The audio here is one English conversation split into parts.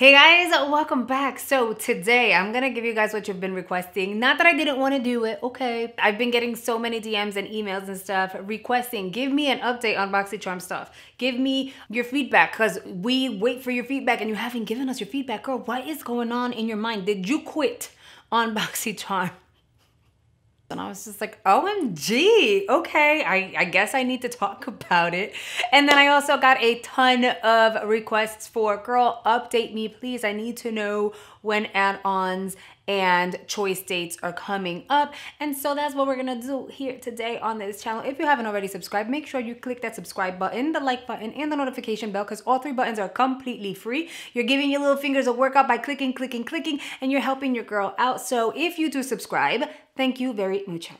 Hey guys, welcome back. So today I'm gonna give you guys what you've been requesting. Not that I didn't wanna do it, okay. I've been getting so many DMs and emails and stuff requesting, give me an update on BoxyCharm stuff. Give me your feedback, cause we wait for your feedback and you haven't given us your feedback. Girl, what is going on in your mind? Did you quit on BoxyCharm? And I was just like, OMG, okay, I, I guess I need to talk about it. And then I also got a ton of requests for, girl, update me, please. I need to know when add-ons and choice dates are coming up. And so that's what we're gonna do here today on this channel. If you haven't already subscribed, make sure you click that subscribe button, the like button, and the notification bell because all three buttons are completely free. You're giving your little fingers a workout by clicking, clicking, clicking, and you're helping your girl out. So if you do subscribe, Thank you very much.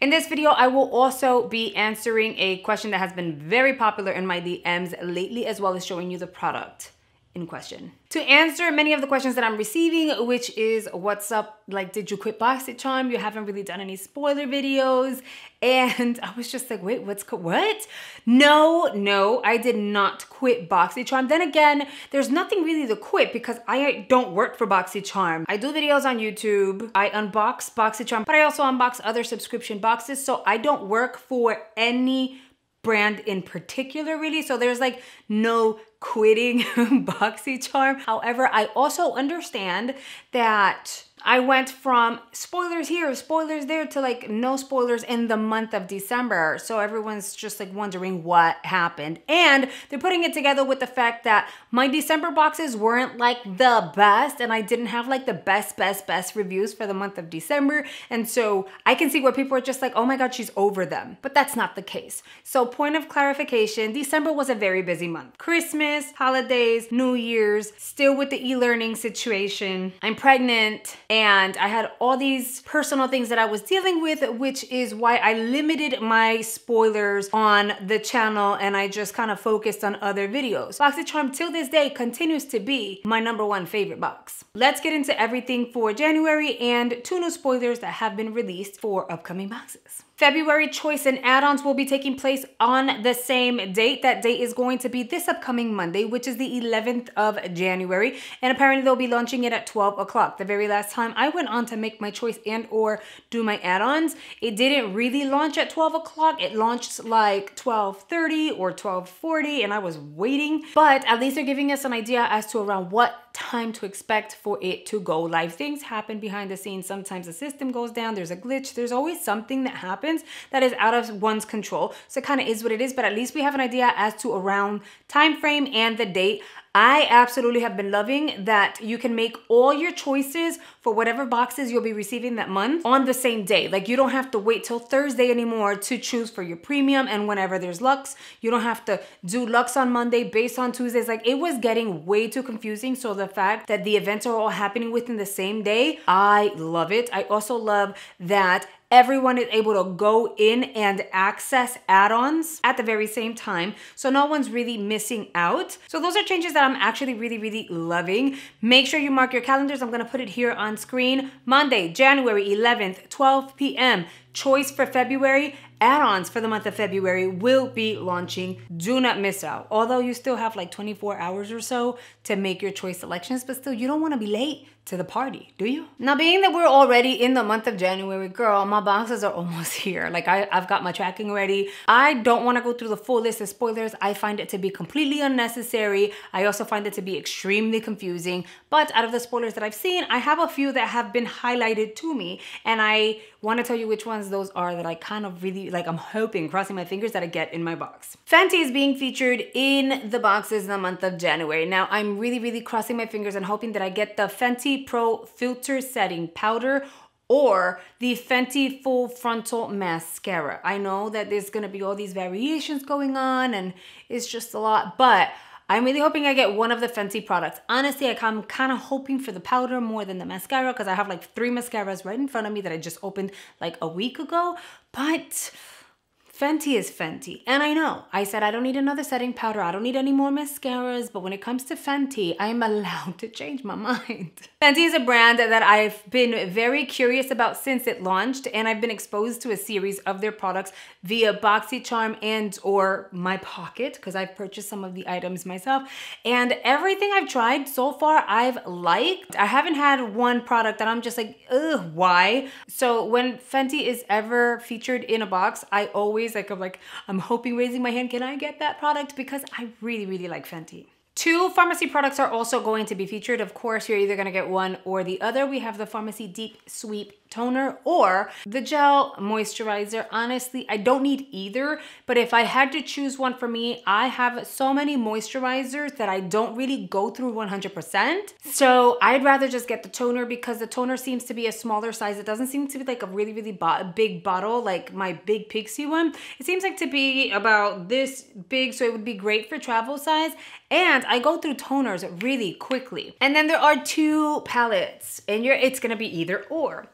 In this video, I will also be answering a question that has been very popular in my DMs lately, as well as showing you the product in question. To answer many of the questions that I'm receiving, which is what's up, like did you quit Charm? You haven't really done any spoiler videos. And I was just like, wait, what's, what? No, no, I did not quit BoxyCharm. Then again, there's nothing really to quit because I don't work for BoxyCharm. I do videos on YouTube, I unbox BoxyCharm, but I also unbox other subscription boxes. So I don't work for any brand in particular really so there's like no quitting BoxyCharm. However, I also understand that I went from spoilers here, spoilers there to like no spoilers in the month of December. So everyone's just like wondering what happened. And they're putting it together with the fact that my December boxes weren't like the best and I didn't have like the best, best, best reviews for the month of December. And so I can see where people are just like, oh my God, she's over them. But that's not the case. So point of clarification, December was a very busy month. Christmas, holidays, New Year's, still with the e-learning situation. I'm pregnant and I had all these personal things that I was dealing with, which is why I limited my spoilers on the channel and I just kind of focused on other videos. BoxyCharm till this day continues to be my number one favorite box. Let's get into everything for January and two new spoilers that have been released for upcoming boxes. February choice and add-ons will be taking place on the same date. That date is going to be this upcoming Monday, which is the 11th of January. And apparently they'll be launching it at 12 o'clock. The very last time I went on to make my choice and or do my add-ons, it didn't really launch at 12 o'clock. It launched like 12.30 or 12.40 and I was waiting. But at least they're giving us an idea as to around what time to expect for it to go live. Things happen behind the scenes. Sometimes the system goes down, there's a glitch. There's always something that happens happens that is out of one's control. So it kind of is what it is, but at least we have an idea as to around time frame and the date. I absolutely have been loving that you can make all your choices for whatever boxes you'll be receiving that month on the same day. Like you don't have to wait till Thursday anymore to choose for your premium and whenever there's Lux. You don't have to do Lux on Monday based on Tuesdays. Like it was getting way too confusing. So the fact that the events are all happening within the same day, I love it. I also love that everyone is able to go in and access add-ons at the very same time. So no one's really missing out. So those are changes that I'm actually really, really loving. Make sure you mark your calendars. I'm gonna put it here on screen. Monday, January 11th, 12 p.m. Choice for February, add-ons for the month of February will be launching. Do not miss out. Although you still have like 24 hours or so to make your choice selections, but still you don't wanna be late to the party, do you? Now, being that we're already in the month of January, girl, my boxes are almost here. Like, I, have got my tracking ready. I don't wanna go through the full list of spoilers. I find it to be completely unnecessary. I also find it to be extremely confusing. But out of the spoilers that I've seen, I have a few that have been highlighted to me, and I Want to tell you which ones those are that I kind of really, like I'm hoping, crossing my fingers that I get in my box. Fenty is being featured in the boxes in the month of January. Now I'm really, really crossing my fingers and hoping that I get the Fenty Pro Filter Setting Powder or the Fenty Full Frontal Mascara. I know that there's gonna be all these variations going on and it's just a lot, but I'm really hoping I get one of the fancy products. Honestly, I'm kind of hoping for the powder more than the mascara because I have like three mascaras right in front of me that I just opened like a week ago. But Fenty is Fenty. And I know, I said I don't need another setting powder, I don't need any more mascaras, but when it comes to Fenty, I am allowed to change my mind. Fenty is a brand that I've been very curious about since it launched, and I've been exposed to a series of their products via BoxyCharm and or my pocket, because I've purchased some of the items myself. And everything I've tried so far, I've liked. I haven't had one product that I'm just like, ugh, why? So when Fenty is ever featured in a box, I always like I'm like, I'm hoping raising my hand, can I get that product? Because I really, really like Fenty. Two pharmacy products are also going to be featured. Of course, you're either gonna get one or the other. We have the Pharmacy Deep Sweep toner or the gel moisturizer. Honestly, I don't need either, but if I had to choose one for me, I have so many moisturizers that I don't really go through 100%. So I'd rather just get the toner because the toner seems to be a smaller size. It doesn't seem to be like a really, really big bottle like my Big Pixie one. It seems like to be about this big, so it would be great for travel size. And I go through toners really quickly. And then there are two palettes and you're, it's gonna be either or.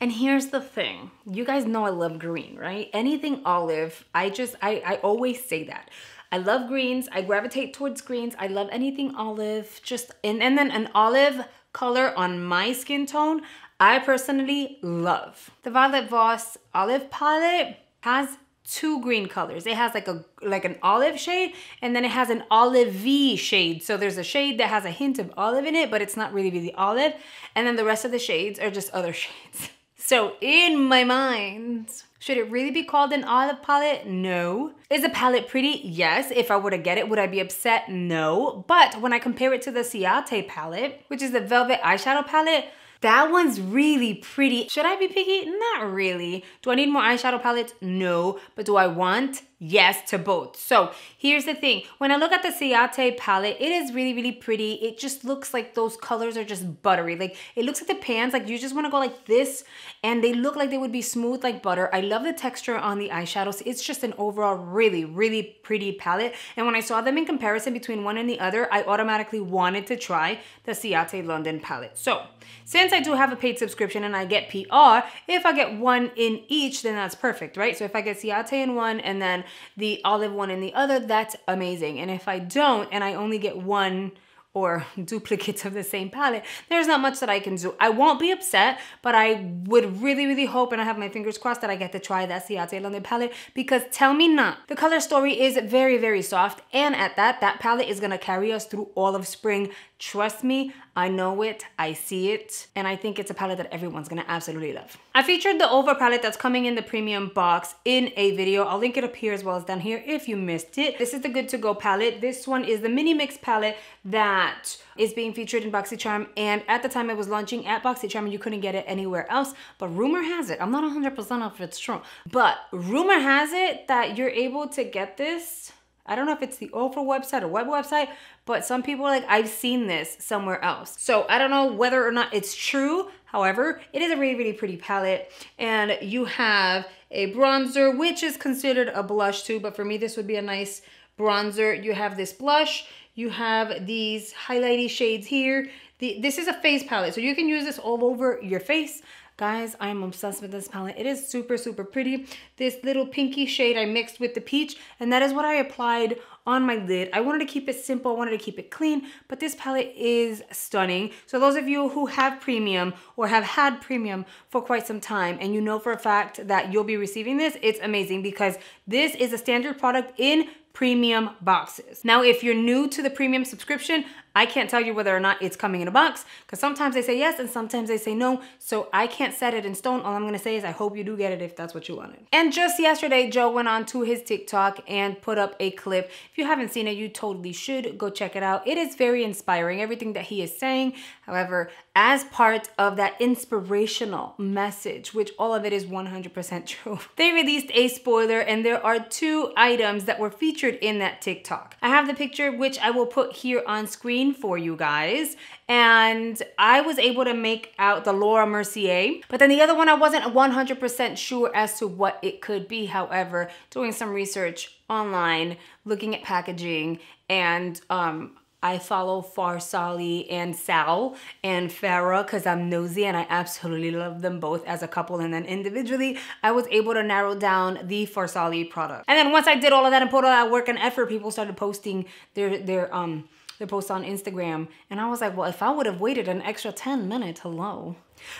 And here's the thing. You guys know I love green, right? Anything olive, I just, I, I always say that. I love greens. I gravitate towards greens. I love anything olive. Just, and, and then an olive color on my skin tone, I personally love. The Violet Voss Olive Palette has two green colors. It has like a like an olive shade and then it has an olivey shade. So there's a shade that has a hint of olive in it, but it's not really really olive. And then the rest of the shades are just other shades. So in my mind, should it really be called an olive palette? No. Is the palette pretty? Yes. If I were to get it, would I be upset? No. But when I compare it to the Ciate palette, which is the Velvet Eyeshadow palette, that one's really pretty. Should I be picky? Not really. Do I need more eyeshadow palettes? No. But do I want? Yes to both. So here's the thing. When I look at the Ciate palette, it is really, really pretty. It just looks like those colors are just buttery. Like it looks like the pans, like you just want to go like this and they look like they would be smooth like butter. I love the texture on the eyeshadows. It's just an overall really, really pretty palette. And when I saw them in comparison between one and the other, I automatically wanted to try the Ciate London palette. So since I do have a paid subscription and I get PR, if I get one in each, then that's perfect, right? So if I get Ciate in one and then the olive one in the other, that's amazing. And if I don't and I only get one or duplicates of the same palette, there's not much that I can do. I won't be upset, but I would really, really hope, and I have my fingers crossed that I get to try that Ciate London palette because tell me not. The color story is very, very soft, and at that, that palette is gonna carry us through all of spring. Trust me, I know it, I see it, and I think it's a palette that everyone's gonna absolutely love. I featured the Over palette that's coming in the premium box in a video. I'll link it up here as well as down here if you missed it. This is the Good To Go palette. This one is the Mini Mix palette that that is being featured in BoxyCharm. And at the time it was launching at BoxyCharm, you couldn't get it anywhere else. But rumor has it, I'm not 100% if it's true, but rumor has it that you're able to get this I don't know if it's the Oprah website or web website, but some people like, I've seen this somewhere else. So I don't know whether or not it's true. However, it is a really, really pretty palette. And you have a bronzer, which is considered a blush too, but for me, this would be a nice bronzer. You have this blush, you have these highlighty shades here. The, this is a face palette, so you can use this all over your face. Guys, I'm obsessed with this palette. It is super, super pretty. This little pinky shade I mixed with the peach, and that is what I applied on my lid. I wanted to keep it simple, I wanted to keep it clean, but this palette is stunning. So those of you who have premium or have had premium for quite some time, and you know for a fact that you'll be receiving this, it's amazing because this is a standard product in premium boxes. Now, if you're new to the premium subscription, I can't tell you whether or not it's coming in a box because sometimes they say yes and sometimes they say no. So I can't set it in stone. All I'm gonna say is I hope you do get it if that's what you wanted. And just yesterday, Joe went on to his TikTok and put up a clip. If you haven't seen it, you totally should go check it out. It is very inspiring, everything that he is saying. However, as part of that inspirational message, which all of it is 100% true. They released a spoiler and there are two items that were featured in that TikTok. I have the picture which I will put here on screen for you guys and I was able to make out the Laura Mercier, but then the other one I wasn't 100% sure as to what it could be. However, doing some research online, looking at packaging and um, I follow Farsali and Sal and Farah because I'm nosy and I absolutely love them both as a couple and then individually, I was able to narrow down the Farsali product. And then once I did all of that and put all that work and effort, people started posting their, their, um, their posts on Instagram. And I was like, well, if I would have waited an extra 10 minutes, hello.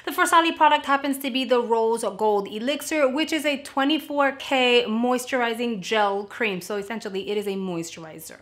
The Farsali product happens to be the Rose Gold Elixir, which is a 24K moisturizing gel cream. So essentially it is a moisturizer.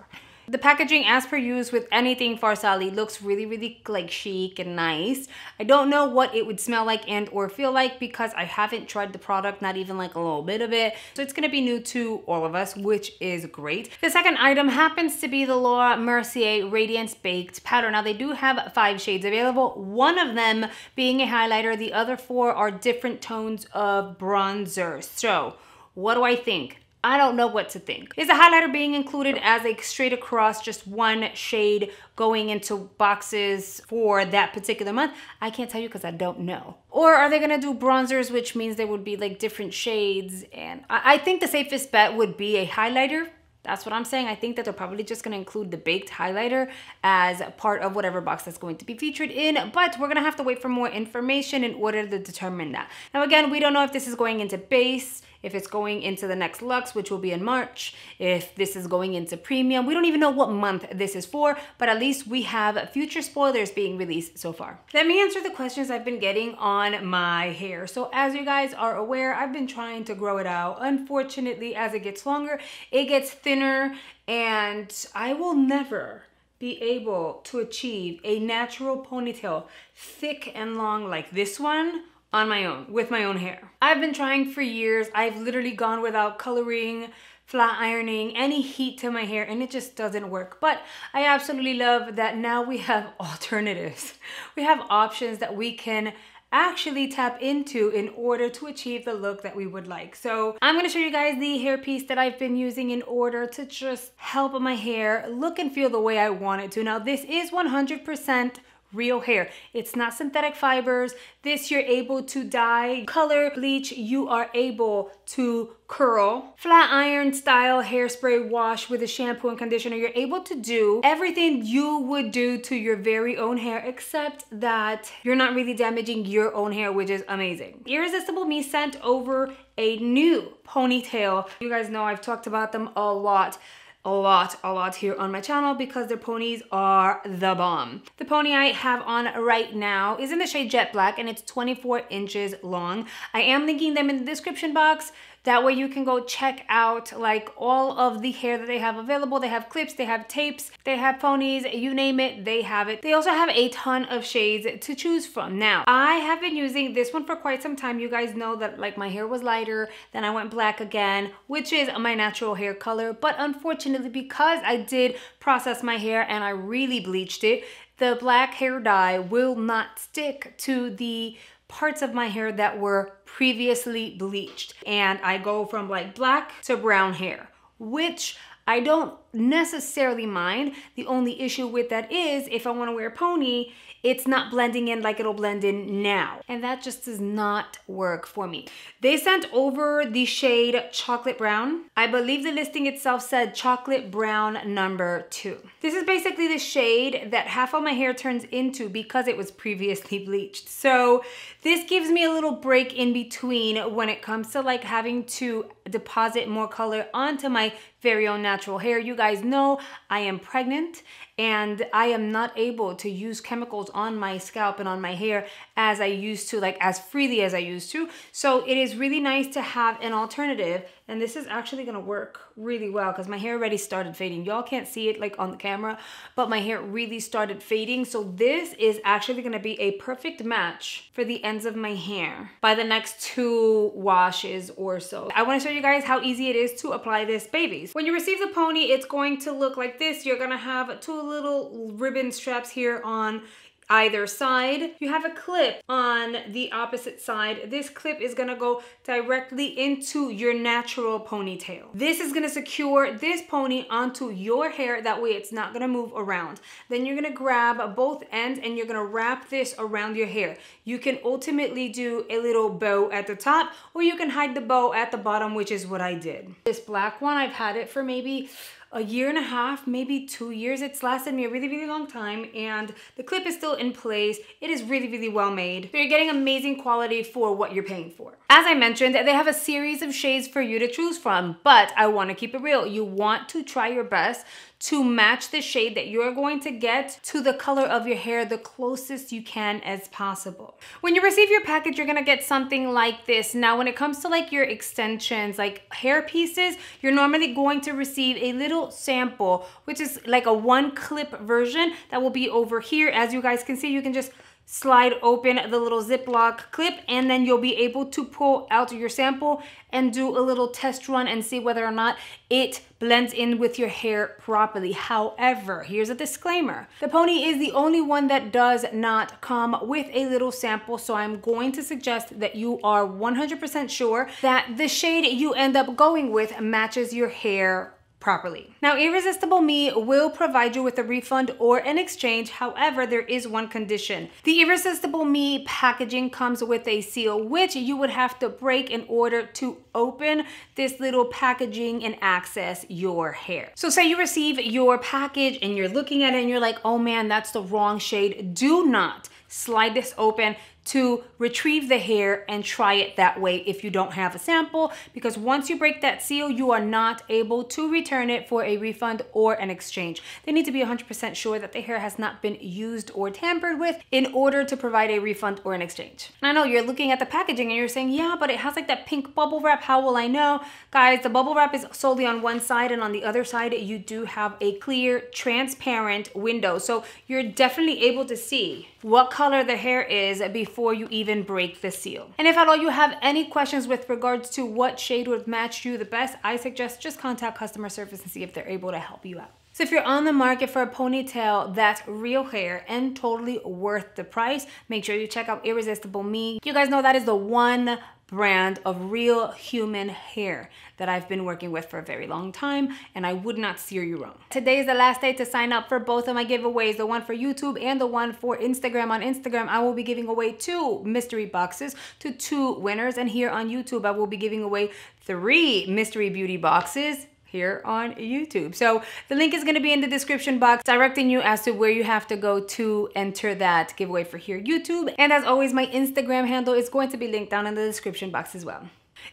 The packaging as per use with anything Farsali looks really really like chic and nice. I don't know what it would smell like and or feel like because I haven't tried the product, not even like a little bit of it. So it's gonna be new to all of us, which is great. The second item happens to be the Laura Mercier Radiance Baked Powder. Now they do have five shades available, one of them being a highlighter, the other four are different tones of bronzer. So what do I think? I don't know what to think. Is the highlighter being included as a straight across just one shade going into boxes for that particular month? I can't tell you because I don't know. Or are they gonna do bronzers, which means there would be like different shades? And I, I think the safest bet would be a highlighter that's what I'm saying. I think that they're probably just gonna include the baked highlighter as part of whatever box that's going to be featured in, but we're gonna have to wait for more information in order to determine that. Now again, we don't know if this is going into base, if it's going into the next Lux, which will be in March, if this is going into Premium. We don't even know what month this is for, but at least we have future spoilers being released so far. Let me answer the questions I've been getting on my hair. So as you guys are aware, I've been trying to grow it out. Unfortunately, as it gets longer, it gets thinner and I will never be able to achieve a natural ponytail thick and long like this one on my own with my own hair. I've been trying for years. I've literally gone without coloring, flat ironing, any heat to my hair, and it just doesn't work. But I absolutely love that now we have alternatives. We have options that we can actually tap into in order to achieve the look that we would like. So I'm gonna show you guys the hair piece that I've been using in order to just help my hair look and feel the way I want it to. Now this is 100% real hair. It's not synthetic fibers. This you're able to dye, color, bleach. You are able to curl, flat iron style hairspray wash with a shampoo and conditioner. You're able to do everything you would do to your very own hair except that you're not really damaging your own hair, which is amazing. Irresistible Me sent over a new ponytail. You guys know I've talked about them a lot a lot, a lot here on my channel because their ponies are the bomb. The pony I have on right now is in the shade Jet Black and it's 24 inches long. I am linking them in the description box that way you can go check out like all of the hair that they have available. They have clips, they have tapes, they have ponies, you name it, they have it. They also have a ton of shades to choose from. Now, I have been using this one for quite some time. You guys know that like my hair was lighter, then I went black again, which is my natural hair color. But unfortunately, because I did process my hair and I really bleached it, the black hair dye will not stick to the parts of my hair that were previously bleached. And I go from like black to brown hair, which I don't necessarily mind. The only issue with that is if I wanna wear a pony, it's not blending in like it'll blend in now. And that just does not work for me. They sent over the shade Chocolate Brown. I believe the listing itself said Chocolate Brown number two. This is basically the shade that half of my hair turns into because it was previously bleached. So this gives me a little break in between when it comes to like having to deposit more color onto my very own natural hair. You guys know I am pregnant and I am not able to use chemicals on my scalp and on my hair as I used to, like as freely as I used to. So it is really nice to have an alternative and this is actually gonna work really well because my hair already started fading. Y'all can't see it like on the camera, but my hair really started fading. So this is actually gonna be a perfect match for the ends of my hair by the next two washes or so. I wanna show you guys how easy it is to apply this babies. When you receive the pony, it's going to look like this. You're gonna have two little ribbon straps here on either side. You have a clip on the opposite side. This clip is gonna go directly into your natural ponytail. This is gonna secure this pony onto your hair. That way it's not gonna move around. Then you're gonna grab both ends and you're gonna wrap this around your hair. You can ultimately do a little bow at the top or you can hide the bow at the bottom, which is what I did. This black one, I've had it for maybe a year and a half, maybe two years. It's lasted me a really, really long time and the clip is still in place. It is really, really well made. So you're getting amazing quality for what you're paying for. As I mentioned, they have a series of shades for you to choose from, but I wanna keep it real. You want to try your best to match the shade that you're going to get to the color of your hair the closest you can as possible. When you receive your package, you're gonna get something like this. Now, when it comes to like your extensions, like hair pieces, you're normally going to receive a little sample, which is like a one clip version that will be over here. As you guys can see, you can just slide open the little Ziploc clip and then you'll be able to pull out your sample and do a little test run and see whether or not it blends in with your hair properly. However, here's a disclaimer. The pony is the only one that does not come with a little sample, so I'm going to suggest that you are 100% sure that the shade you end up going with matches your hair properly. Now, Irresistible Me will provide you with a refund or an exchange. However, there is one condition. The Irresistible Me packaging comes with a seal, which you would have to break in order to open this little packaging and access your hair. So say you receive your package and you're looking at it and you're like, oh man, that's the wrong shade. Do not slide this open to retrieve the hair and try it that way if you don't have a sample because once you break that seal, you are not able to return it for a refund or an exchange. They need to be 100% sure that the hair has not been used or tampered with in order to provide a refund or an exchange. And I know you're looking at the packaging and you're saying, yeah, but it has like that pink bubble wrap. How will I know? Guys, the bubble wrap is solely on one side and on the other side, you do have a clear, transparent window. So you're definitely able to see what color the hair is before you even break the seal. And if at all you have any questions with regards to what shade would match you the best, I suggest just contact customer service and see if they're able to help you out. So if you're on the market for a ponytail that's real hair and totally worth the price, make sure you check out Irresistible Me. You guys know that is the one brand of real human hair that I've been working with for a very long time and I would not steer you wrong. Today is the last day to sign up for both of my giveaways, the one for YouTube and the one for Instagram. On Instagram, I will be giving away two mystery boxes to two winners and here on YouTube, I will be giving away three mystery beauty boxes here on YouTube. So the link is gonna be in the description box, directing you as to where you have to go to enter that giveaway for here YouTube. And as always, my Instagram handle is going to be linked down in the description box as well.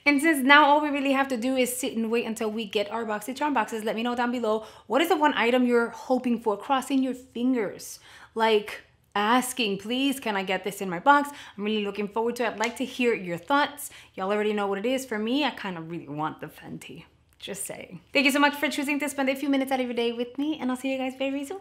And since now all we really have to do is sit and wait until we get our BoxyCharm boxes, let me know down below what is the one item you're hoping for, crossing your fingers. Like, asking, please, can I get this in my box? I'm really looking forward to it. I'd like to hear your thoughts. Y'all already know what it is. For me, I kind of really want the Fenty. Just saying. Thank you so much for choosing to spend a few minutes out of your day with me and I'll see you guys very, soon.